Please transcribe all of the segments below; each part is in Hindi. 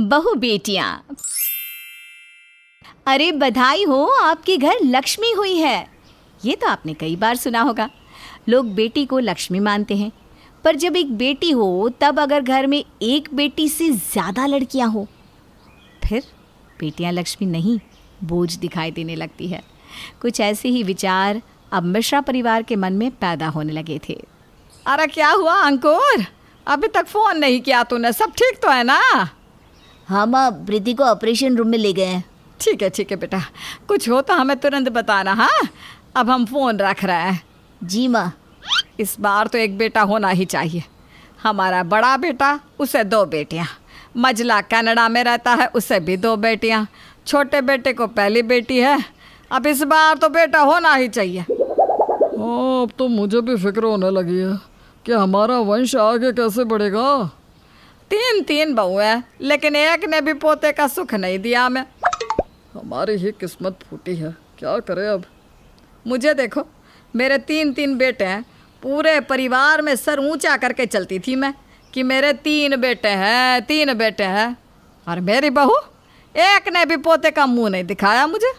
बहु बेटियां अरे बधाई हो आपके घर लक्ष्मी हुई है ये तो आपने कई बार सुना होगा लोग बेटी को लक्ष्मी मानते हैं पर जब एक बेटी हो तब अगर घर में एक बेटी से ज़्यादा लड़कियां हो फिर बेटियां लक्ष्मी नहीं बोझ दिखाई देने लगती है कुछ ऐसे ही विचार अब मिश्रा परिवार के मन में पैदा होने लगे थे अरे क्या हुआ अंकुर अभी तक फ़ोन नहीं किया तूने सब ठीक तो है ना हाँ माँ प्रीति को ऑपरेशन रूम में ले गए हैं ठीक है ठीक है बेटा कुछ हो तो हमें तुरंत बताना हाँ अब हम फ़ोन रख रहे हैं जी माँ इस बार तो एक बेटा होना ही चाहिए हमारा बड़ा बेटा उसे दो बेटियाँ मजला कनाडा में रहता है उसे भी दो बेटियाँ छोटे बेटे को पहली बेटी है अब इस बार तो बेटा होना ही चाहिए ओ, हाँ, अब तो मुझे भी फिक्र होने लगी है कि हमारा वंश आगे कैसे बढ़ेगा तीन तीन बहू हैं लेकिन एक ने भी पोते का सुख नहीं दिया हमें हमारी ही किस्मत फूटी है क्या करें अब मुझे देखो मेरे तीन तीन बेटे हैं पूरे परिवार में सर ऊंचा करके चलती थी मैं कि मेरे तीन बेटे हैं तीन बेटे हैं और मेरी बहू एक ने भी पोते का मुंह नहीं दिखाया मुझे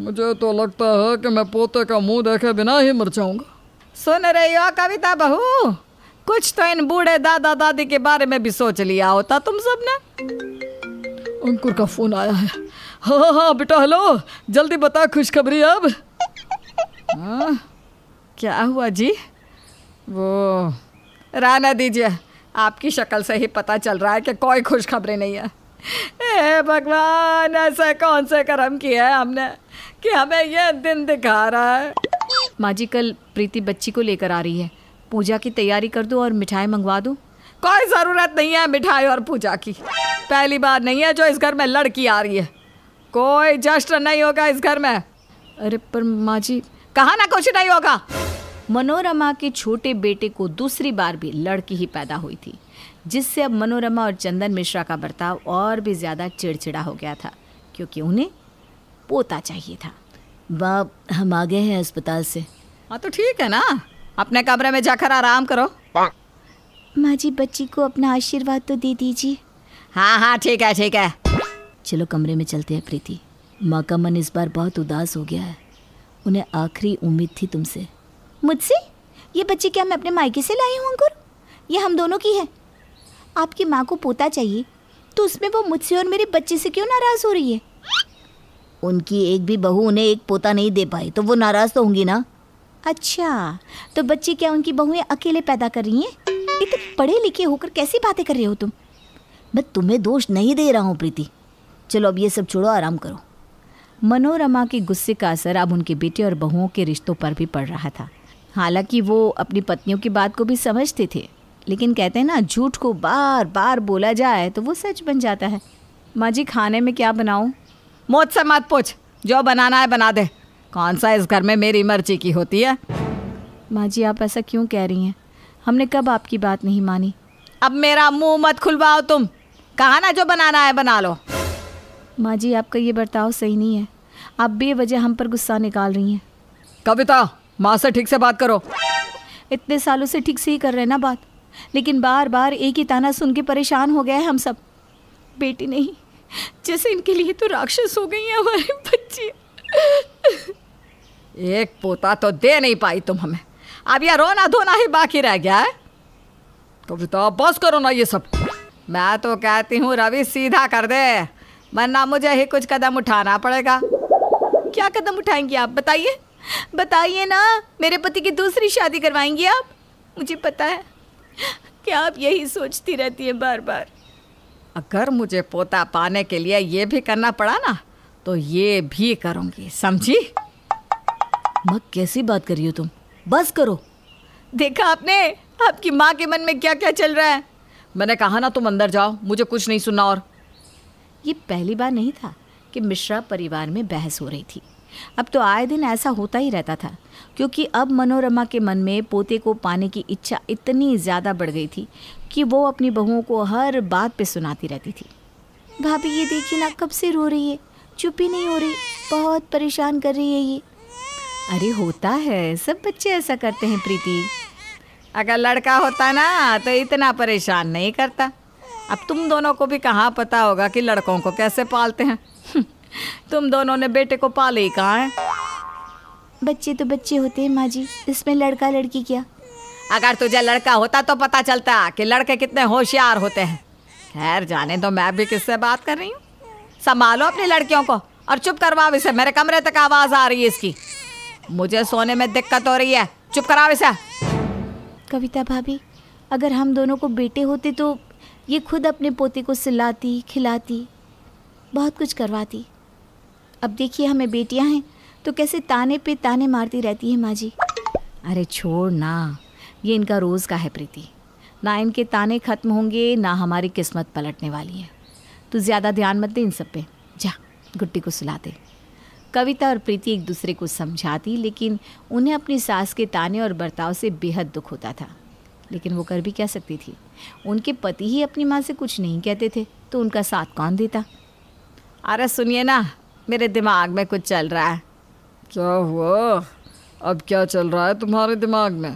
मुझे तो लगता है कि मैं पोते का मुंह देखे बिना ही मर जाऊंगा सुन रही हो कविता बहू कुछ तो इन बूढ़े दादा दादी के बारे में भी सोच लिया होता तुम सब ने अंकुर का फोन आया है हाँ हाँ, हाँ बेटा हेलो जल्दी बता खुशखबरी अब आ, हाँ, क्या हुआ जी वो राना दीजिए आपकी शक्ल से ही पता चल रहा है कि कोई खुशखबरी नहीं है ए भगवान ऐसे कौन से कर्म किए हैं हमने कि हमें यह दिन दिखा रहा है माँ जी कल प्रीति बच्ची को लेकर आ रही है पूजा की तैयारी कर दूँ और मिठाई मंगवा दूँ कोई ज़रूरत नहीं है मिठाई और पूजा की पहली बार नहीं है जो इस घर में लड़की आ रही है कोई जश्न नहीं होगा इस घर में अरे पर माँ जी कहा ना कुछ नहीं होगा मनोरमा के छोटे बेटे को दूसरी बार भी लड़की ही पैदा हुई थी जिससे अब मनोरमा और चंदन मिश्रा का बर्ताव और भी ज़्यादा चिड़चिड़ा हो गया था क्योंकि उन्हें पोता चाहिए था बाप हम आ गए हैं अस्पताल से हाँ तो ठीक है ना अपने कमरे में जाकर आराम करो माँ जी बच्ची को अपना आशीर्वाद तो दे दीजिए हाँ हाँ ठीक है ठीक है चलो कमरे में चलते हैं प्रीति माँ का मन इस बार बहुत उदास हो गया है उन्हें आखिरी उम्मीद थी तुमसे मुझसे ये बच्ची क्या मैं अपने मायके से लाई हूँ अंकुर ये हम दोनों की है आपकी माँ को पोता चाहिए तो उसमें वो मुझसे और मेरे बच्चे से क्यों नाराज़ हो रही है उनकी एक भी बहू उन्हें एक पोता नहीं दे पाई तो वो नाराज़ तो होंगी ना अच्छा तो बच्चे क्या उनकी बहुएं अकेले पैदा कर रही हैं इतने पढ़े लिखे होकर कैसी बातें कर रहे हो तुम मैं तुम्हें दोष नहीं दे रहा हूँ प्रीति चलो अब ये सब छोड़ो आराम करो मनोरमा के गुस्से का असर अब उनके बेटे और बहुओं के रिश्तों पर भी पड़ रहा था हालांकि वो अपनी पत्नियों की बात को भी समझते थे लेकिन कहते हैं ना झूठ को बार बार बोला जाए तो वो सच बन जाता है माँ जी खाने में क्या बनाऊँ मौत से मत पूछ जो बनाना है बना दे कौन सा इस घर में मेरी मर्जी की होती है माँ जी आप ऐसा क्यों कह रही हैं हमने कब आपकी बात नहीं मानी अब मेरा मुंह मत खुलवाओ तुम कहा ना जो बनाना है बना लो माँ जी आपका ये बर्ताव सही नहीं है आप बेवजह हम पर गुस्सा निकाल रही हैं कविता माँ से ठीक से बात करो इतने सालों से ठीक से ही कर रहे हैं ना बात लेकिन बार बार एक ही ताना सुन के परेशान हो गया हम सब बेटी नहीं जैसे इनके लिए तो राक्षस हो गई है हमारे बच्चे एक पोता तो दे नहीं पाई तुम हमें अब यह रोना धोना ही बाकी रह गया है फिर तो बस करो ना ये सब मैं तो कहती हूँ रवि सीधा कर दे वरना मुझे ही कुछ कदम उठाना पड़ेगा क्या कदम उठाएंगी आप बताइए बताइए ना मेरे पति की दूसरी शादी करवाएंगी आप मुझे पता है क्या आप यही सोचती रहती है बार बार अगर मुझे पोता पाने के लिए ये भी करना पड़ा ना तो ये भी करूँगी समझी मग कैसी बात कर रही हो तुम बस करो देखा आपने आपकी माँ के मन में क्या क्या चल रहा है मैंने कहा ना तुम अंदर जाओ मुझे कुछ नहीं सुनना और ये पहली बार नहीं था कि मिश्रा परिवार में बहस हो रही थी अब तो आए दिन ऐसा होता ही रहता था क्योंकि अब मनोरमा के मन में पोते को पाने की इच्छा इतनी ज़्यादा बढ़ गई थी कि वो अपनी बहुओं को हर बात पे सुनाती रहती थी भाभी ये देखिए ना कब से रो रही है चुप ही नहीं हो रही बहुत परेशान कर रही है ये अरे होता है सब बच्चे ऐसा करते हैं प्रीति अगर लड़का होता ना तो इतना परेशान नहीं करता अब तुम दोनों को भी कहाँ पता होगा कि लड़कों को कैसे पालते हैं तुम दोनों ने बेटे को पाले ही कहाँ है बच्चे तो बच्चे होते हैं माँ जी इसमें लड़का लड़की क्या अगर तुझे लड़का होता तो पता चलता कि लड़के कितने होशियार होते हैं खैर जाने तो मैं भी किससे बात कर रही हूँ संभालो अपनी लड़कियों को और चुप करवाओ इसे मेरे कमरे तक आवाज़ आ रही है इसकी मुझे सोने में दिक्कत हो रही है चुप कराओ इसे कविता भाभी अगर हम दोनों को बेटे होते तो ये खुद अपने पोते को सिलाती खिलाती बहुत कुछ करवाती अब देखिए हमें बेटियां हैं तो कैसे ताने पे ताने मारती रहती है माँ जी अरे छोड़ ना ये इनका रोज़ का है प्रीति ना इनके ताने ख़त्म होंगे ना हमारी किस्मत पलटने वाली है तो ज़्यादा ध्यान मत दे इन सब पे जा गुट्टी को सुला दे कविता और प्रीति एक दूसरे को समझाती लेकिन उन्हें अपनी सास के ताने और बर्ताव से बेहद दुख होता था लेकिन वो कर भी क्या सकती थी उनके पति ही अपनी माँ से कुछ नहीं कहते थे तो उनका साथ कौन देता अरे सुनिए ना मेरे दिमाग में कुछ चल रहा है क्या हुआ अब क्या चल रहा है तुम्हारे दिमाग में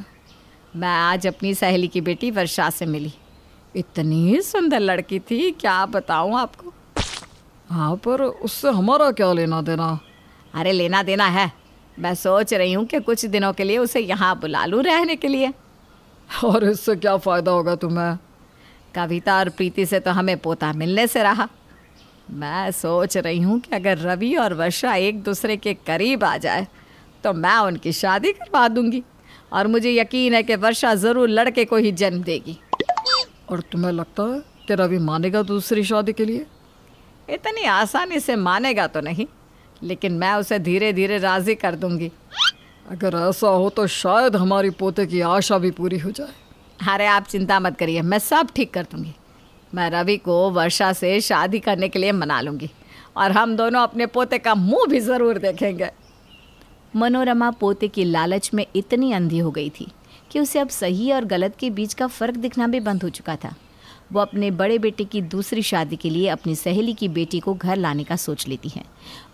मैं आज अपनी सहेली की बेटी वर्षा से मिली इतनी सुंदर लड़की थी क्या बताऊँ आपको हाँ पर उससे हमारा क्या लेना देना अरे लेना देना है मैं सोच रही हूँ कि कुछ दिनों के लिए उसे यहाँ बुला लूँ रहने के लिए और इससे क्या फ़ायदा होगा तुम्हें कविता और प्रीति से तो हमें पोता मिलने से रहा मैं सोच रही हूँ कि अगर रवि और वर्षा एक दूसरे के करीब आ जाए तो मैं उनकी शादी करवा दूंगी और मुझे यकीन है कि वर्षा ज़रूर लड़के को ही जन्म देगी और तुम्हें लगता है कि रवि मानेगा दूसरी शादी के लिए इतनी आसानी से मानेगा तो नहीं लेकिन मैं उसे धीरे धीरे राजी कर दूंगी अगर ऐसा हो तो शायद हमारी पोते की आशा भी पूरी हो जाए अरे आप चिंता मत करिए मैं सब ठीक कर दूंगी मैं रवि को वर्षा से शादी करने के लिए मना लूंगी और हम दोनों अपने पोते का मुंह भी ज़रूर देखेंगे मनोरमा पोते की लालच में इतनी अंधी हो गई थी कि उसे अब सही और गलत के बीच का फ़र्क दिखना भी बंद हो चुका था वो अपने बड़े बेटे की दूसरी शादी के लिए अपनी सहेली की बेटी को घर लाने का सोच लेती है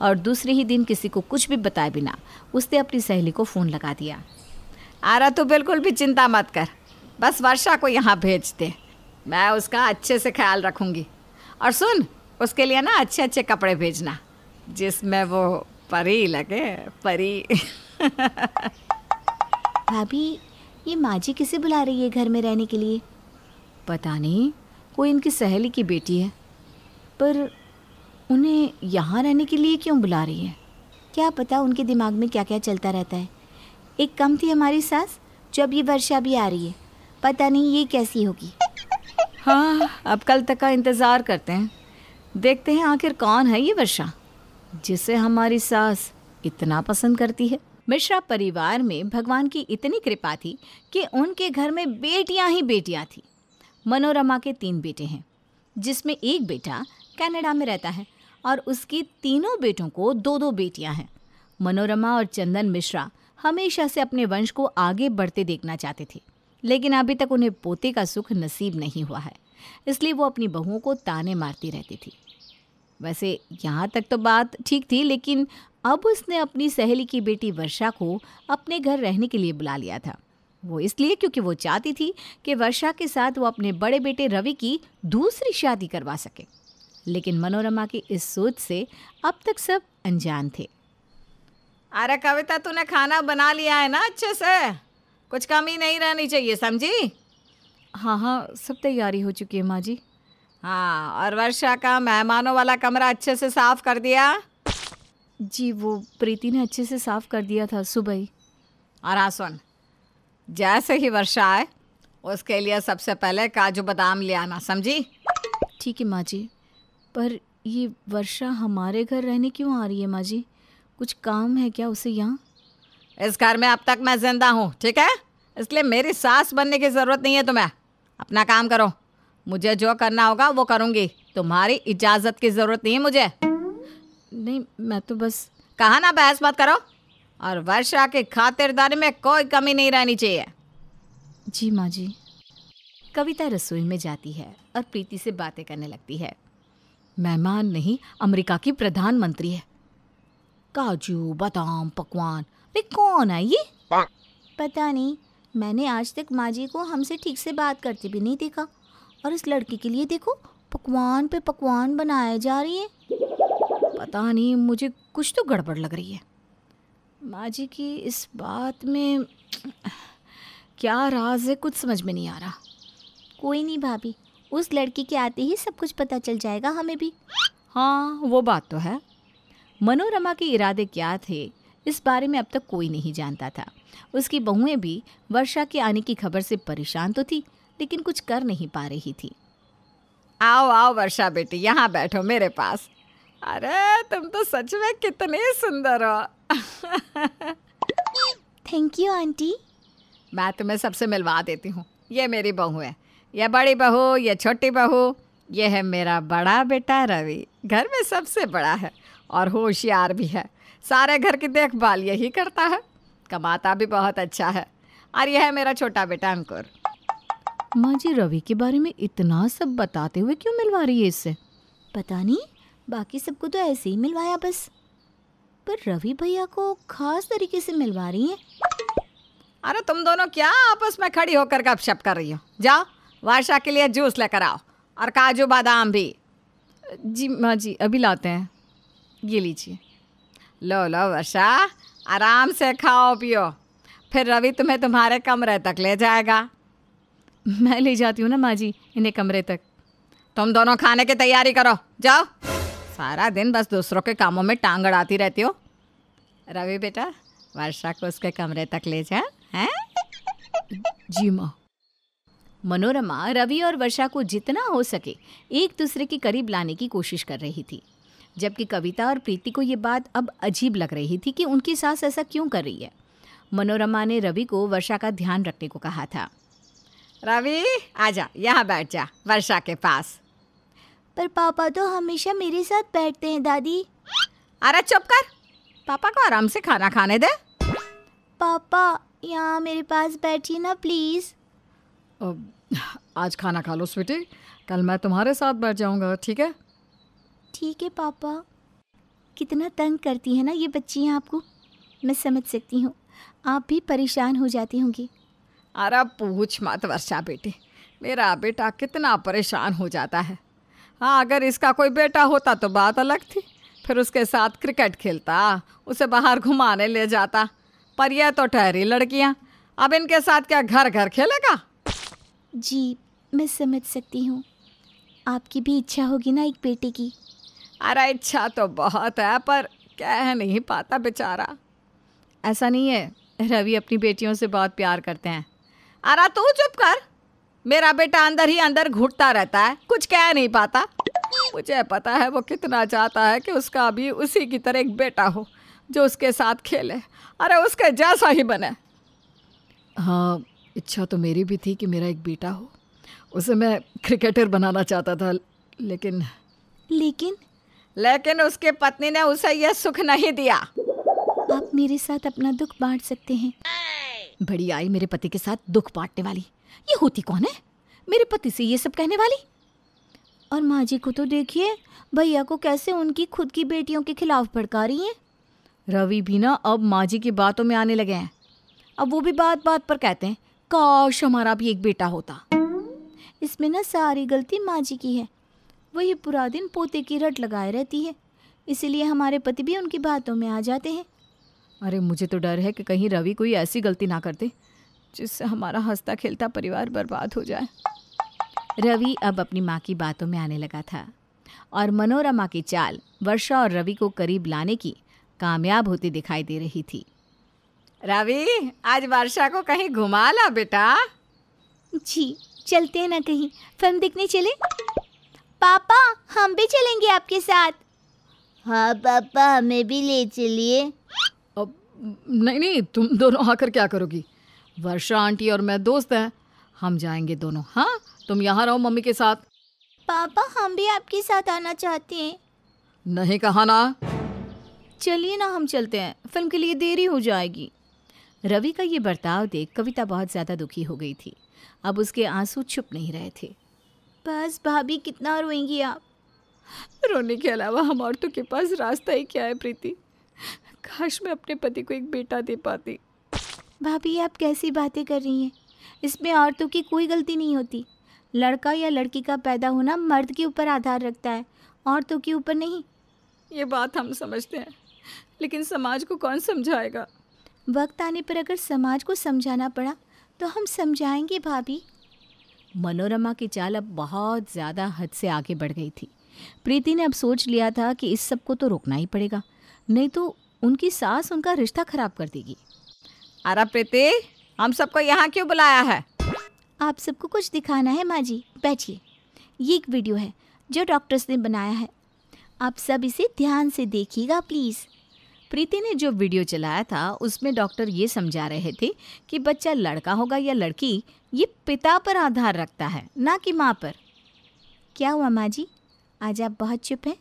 और दूसरे ही दिन किसी को कुछ भी बताए बिना उसने अपनी सहेली को फ़ोन लगा दिया आरा तो बिल्कुल भी चिंता मत कर बस वर्षा को यहाँ भेज दे मैं उसका अच्छे से ख्याल रखूँगी और सुन उसके लिए ना अच्छे अच्छे कपड़े भेजना जिसमें वो परी लगे परी भाभी ये माँ जी किसे बुला रही है घर में रहने के लिए पता नहीं कोई इनकी सहेली की बेटी है पर उन्हें यहाँ रहने के लिए क्यों बुला रही है क्या पता उनके दिमाग में क्या क्या चलता रहता है एक कम थी हमारी सास जब ये वर्षा भी आ रही है पता नहीं ये कैसी होगी हाँ अब कल तक का इंतज़ार करते हैं देखते हैं आखिर कौन है ये वर्षा जिसे हमारी सास इतना पसंद करती है मिश्रा परिवार में भगवान की इतनी कृपा थी कि उनके घर में बेटियां ही बेटियां थीं मनोरमा के तीन बेटे हैं जिसमें एक बेटा कनाडा में रहता है और उसकी तीनों बेटों को दो दो बेटियां हैं मनोरमा और चंदन मिश्रा हमेशा से अपने वंश को आगे बढ़ते देखना चाहते थे लेकिन अभी तक उन्हें पोते का सुख नसीब नहीं हुआ है इसलिए वो अपनी बहुओं को ताने मारती रहती थी वैसे यहाँ तक तो बात ठीक थी लेकिन अब उसने अपनी सहेली की बेटी वर्षा को अपने घर रहने के लिए बुला लिया था वो इसलिए क्योंकि वो चाहती थी कि वर्षा के साथ वो अपने बड़े बेटे रवि की दूसरी शादी करवा सके लेकिन मनोरमा की इस सोच से अब तक सब अनजान थे अरे कविता तूने खाना बना लिया है ना अच्छे से कुछ कमी नहीं रहनी चाहिए समझी हाँ हाँ सब तैयारी हो चुकी है माँ जी हाँ और वर्षा का मेहमानों वाला कमरा अच्छे से साफ कर दिया जी वो प्रीति ने अच्छे से साफ कर दिया था सुबह ही और हाँ सुन जैसे ही वर्षा आए उसके लिए सबसे पहले काजू बादाम ले आना समझी ठीक है माँ जी पर ये वर्षा हमारे घर रहने क्यों आ रही है माँ जी कुछ काम है क्या उसे यहाँ इस घर में अब तक मैं जिंदा हूँ ठीक है इसलिए मेरी सास बनने की ज़रूरत नहीं है तुम्हें अपना काम करो मुझे जो करना होगा वो करूँगी तुम्हारी इजाज़त की ज़रूरत नहीं है मुझे नहीं मैं तो बस कहा ना बहस मत करो और वर्षा के खातिरदारी में कोई कमी नहीं रहनी चाहिए जी माँ जी कविता रसोई में जाती है और प्रीति से बातें करने लगती है मेहमान नहीं अमेरिका की प्रधानमंत्री है काजू बादाम पकवान अरे कौन है ये पता नहीं मैंने आज तक माँ जी को हमसे ठीक से बात करते भी नहीं देखा और इस लड़की के लिए देखो पकवान पे पकवान बनाए जा रही है पता नहीं मुझे कुछ तो गड़बड़ लग रही है माँ जी की इस बात में क्या राज है कुछ समझ में नहीं आ रहा कोई नहीं भाभी उस लड़की के आते ही सब कुछ पता चल जाएगा हमें भी हाँ वो बात तो है मनोरमा के इरादे क्या थे इस बारे में अब तक कोई नहीं जानता था उसकी बहुएं भी वर्षा के आने की खबर से परेशान तो थी लेकिन कुछ कर नहीं पा रही थी आओ आओ वर्षा बेटी यहाँ बैठो मेरे पास अरे तुम तो सच में कितने सुंदर हो थैंक यू आंटी मैं तुम्हें सबसे मिलवा देती हूँ ये मेरी बहू है ये बड़ी बहू ये छोटी बहू ये है मेरा बड़ा बेटा रवि घर में सबसे बड़ा है और होशियार भी है सारे घर की देखभाल यही करता है कमाता भी बहुत अच्छा है और यह है मेरा छोटा बेटा अंकुर माँ जी रवि के बारे में इतना सब बताते हुए क्यों मिलवा रही है इससे पता नहीं बाकी सबको तो ऐसे ही मिलवाया बस पर रवि भैया को खास तरीके से मिलवा रही हैं अरे तुम दोनों क्या आपस में खड़ी होकर गपशप कर रही हो जाओ वर्षा के लिए जूस लेकर आओ और काजू बादाम भी जी माँ जी अभी लाते हैं ये लीजिए लो लो वर्षा आराम से खाओ पियो फिर रवि तुम्हें तुम्हारे कमरे तक ले जाएगा मैं ले जाती हूँ ना माँ जी इन्हें कमरे तक तुम दोनों खाने की तैयारी करो जाओ सारा दिन बस दूसरों के कामों में टांग अड़ाती रहती हो रवि बेटा वर्षा को उसके कमरे तक ले जाए हैं जी माँ मनोरमा रवि और वर्षा को जितना हो सके एक दूसरे के करीब लाने की कोशिश कर रही थी जबकि कविता और प्रीति को ये बात अब अजीब लग रही थी कि उनकी सास ऐसा क्यों कर रही है मनोरमा ने रवि को वर्षा का ध्यान रखने को कहा था रवि आजा यहाँ बैठ जा वर्षा के पास पर पापा तो हमेशा मेरे साथ बैठते हैं दादी अरे चुप कर पापा को आराम से खाना खाने दे पापा यहाँ मेरे पास बैठिए ना प्लीज आज खाना खा लो स्वीटी कल मैं तुम्हारे साथ बैठ जाऊँगा ठीक है ठीक है पापा कितना तंग करती है ना ये बच्चियाँ आपको मैं समझ सकती हूँ आप भी परेशान हो जाती होंगी अरे पूछ मत वर्षा बेटी मेरा बेटा कितना परेशान हो जाता है हाँ अगर इसका कोई बेटा होता तो बात अलग थी फिर उसके साथ क्रिकेट खेलता उसे बाहर घुमाने ले जाता पर यह तो ठहरी लड़कियाँ अब इनके साथ क्या घर घर खेलेगा जी मैं समझ सकती हूँ आपकी भी इच्छा होगी ना एक बेटे की अरे इच्छा तो बहुत है पर कह नहीं पाता बेचारा ऐसा नहीं है रवि अपनी बेटियों से बहुत प्यार करते हैं अरे तू चुप कर मेरा बेटा अंदर ही अंदर घुटता रहता है कुछ कह नहीं पाता मुझे पता है वो कितना चाहता है कि उसका अभी उसी की तरह एक बेटा हो जो उसके साथ खेले अरे उसके जैसा ही बने हाँ इच्छा तो मेरी भी थी कि मेरा एक बेटा हो उसे मैं क्रिकेटर बनाना चाहता था लेकिन लेकिन लेकिन उसके पत्नी ने उसे यह सुख नहीं दिया आप मेरे साथ अपना दुख बांट सकते हैं बड़ी आई मेरे पति के साथ दुख बांटने वाली ये होती कौन है मेरे पति से ये सब कहने वाली और माँ जी को तो देखिए भैया को कैसे उनकी खुद की बेटियों के खिलाफ भड़का रही हैं रवि भी ना अब माँ जी की बातों में आने लगे हैं अब वो भी बात बात पर कहते हैं काश हमारा भी एक बेटा होता इसमें ना सारी गलती माँ जी की है वही पूरा दिन पोते की रट लगाए रहती है इसीलिए हमारे पति भी उनकी बातों में आ जाते हैं अरे मुझे तो डर है कि कहीं रवि कोई ऐसी गलती ना कर दे जिससे हमारा हंसता खेलता परिवार बर्बाद हो जाए रवि अब अपनी माँ की बातों में आने लगा था और मनोरमा की चाल वर्षा और रवि को करीब लाने की कामयाब होती दिखाई दे रही थी रवि आज वर्षा को कहीं घुमा ला बेटा जी चलते हैं ना कहीं फिल्म देखने चले पापा हम भी चलेंगे आपके साथ हाँ पापा हमें भी ले चलिए नहीं नहीं तुम दोनों आकर क्या करोगी वर्षा आंटी और मैं दोस्त हैं हम जाएंगे दोनों हाँ तुम यहाँ रहो मम्मी के साथ पापा हम भी आपके साथ आना चाहते हैं नहीं कहा ना चलिए ना हम चलते हैं फिल्म के लिए देरी हो जाएगी रवि का ये बर्ताव देख कविता बहुत ज़्यादा दुखी हो गई थी अब उसके आंसू छुप नहीं रहे थे बस भाभी कितना रोएंगी आप रोने के अलावा हम औरतों के पास रास्ता ही क्या है प्रीति काश मैं अपने पति को एक बेटा दे पाती भाभी आप कैसी बातें कर रही हैं इसमें औरतों की कोई गलती नहीं होती लड़का या लड़की का पैदा होना मर्द के ऊपर आधार रखता है औरतों के ऊपर नहीं ये बात हम समझते हैं लेकिन समाज को कौन समझाएगा वक्त आने पर अगर समाज को समझाना पड़ा तो हम समझाएंगे भाभी मनोरमा की चाल अब बहुत ज़्यादा हद से आगे बढ़ गई थी प्रीति ने अब सोच लिया था कि इस सब को तो रोकना ही पड़ेगा नहीं तो उनकी सास उनका रिश्ता खराब कर देगी अरे प्रीति हम सबको यहाँ क्यों बुलाया है आप सबको कुछ दिखाना है माँ जी बैठिए ये एक वीडियो है जो डॉक्टर्स ने बनाया है आप सब इसे ध्यान से देखिएगा प्लीज़ प्रीति ने जो वीडियो चलाया था उसमें डॉक्टर ये समझा रहे थे कि बच्चा लड़का होगा या लड़की ये पिता पर आधार रखता है ना कि माँ पर क्या हुआ माँ जी आज आप बहुत चुप हैं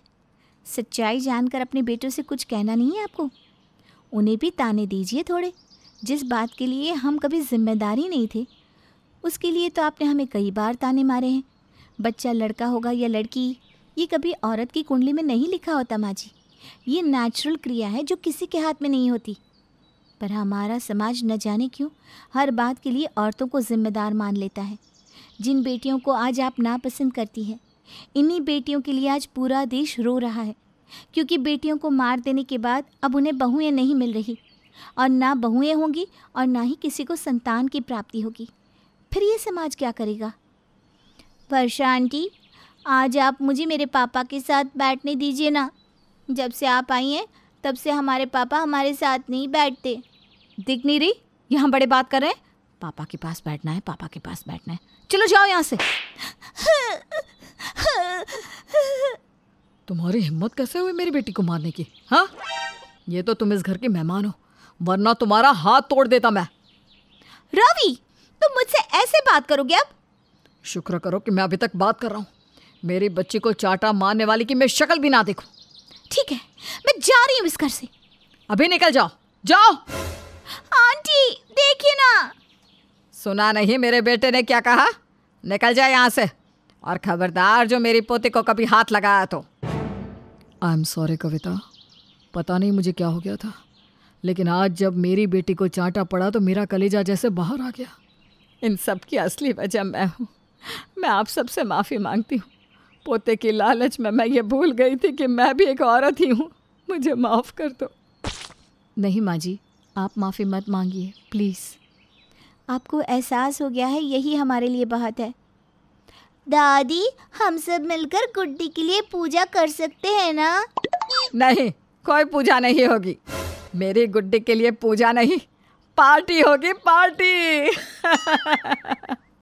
सच्चाई जानकर अपने बेटों से कुछ कहना नहीं है आपको उन्हें भी ताने दीजिए थोड़े जिस बात के लिए हम कभी जिम्मेदारी नहीं थे उसके लिए तो आपने हमें कई बार ताने मारे हैं बच्चा लड़का होगा या लड़की ये कभी औरत की कुंडली में नहीं लिखा होता माँ जी ये नेचुरल क्रिया है जो किसी के हाथ में नहीं होती पर हमारा समाज न जाने क्यों हर बात के लिए औरतों को जिम्मेदार मान लेता है जिन बेटियों को आज आप नापसंद करती हैं इन्हीं बेटियों के लिए आज पूरा देश रो रहा है क्योंकि बेटियों को मार देने के बाद अब उन्हें बहुएं नहीं मिल रही और ना बहुएं होंगी और ना ही किसी को संतान की प्राप्ति होगी फिर ये समाज क्या करेगा वर्षा आंटी आज आप मुझे मेरे पापा के साथ बैठने दीजिए ना जब से आप आई हैं तब से हमारे पापा हमारे साथ नहीं बैठते दिख नहीं रही यहाँ बड़े बात कर रहे हैं पापा के पास बैठना है पापा के पास बैठना है चलो जाओ यहाँ से तुम्हारी हिम्मत कैसे हुई मेरी बेटी को मारने की हाँ ये तो तुम इस घर के मेहमान हो वरना तुम्हारा हाथ तोड़ देता मैं रवि तुम मुझसे ऐसे बात करोगे अब शुक्र करो कि मैं अभी तक बात कर रहा हूँ मेरी बच्ची को चाटा मारने वाली की मैं शक्ल भी ना देखूं ठीक है मैं जा रही हूँ इस घर से अभी निकल जाओ जाओ आंटी देखिए ना सुना नहीं मेरे बेटे ने क्या कहा निकल जाए यहाँ से और खबरदार जो मेरी पोती को कभी हाथ लगाया तो आई एम सॉरी कविता पता नहीं मुझे क्या हो गया था लेकिन आज जब मेरी बेटी को चांटा पड़ा तो मेरा कलेजा जैसे बाहर आ गया इन सब की असली वजह मैं हूँ मैं आप सबसे माफ़ी मांगती हूँ पोते की लालच में मैं ये भूल गई थी कि मैं भी एक औरत ही हूँ मुझे माफ़ कर दो नहीं माँ जी आप माफ़ी मत मांगिए प्लीज़ आपको एहसास हो गया है यही हमारे लिए बहुत है दादी हम सब मिलकर गुड्डी के लिए पूजा कर सकते हैं ना नहीं कोई पूजा नहीं होगी मेरे गुड्डे के लिए पूजा नहीं पार्टी होगी पार्टी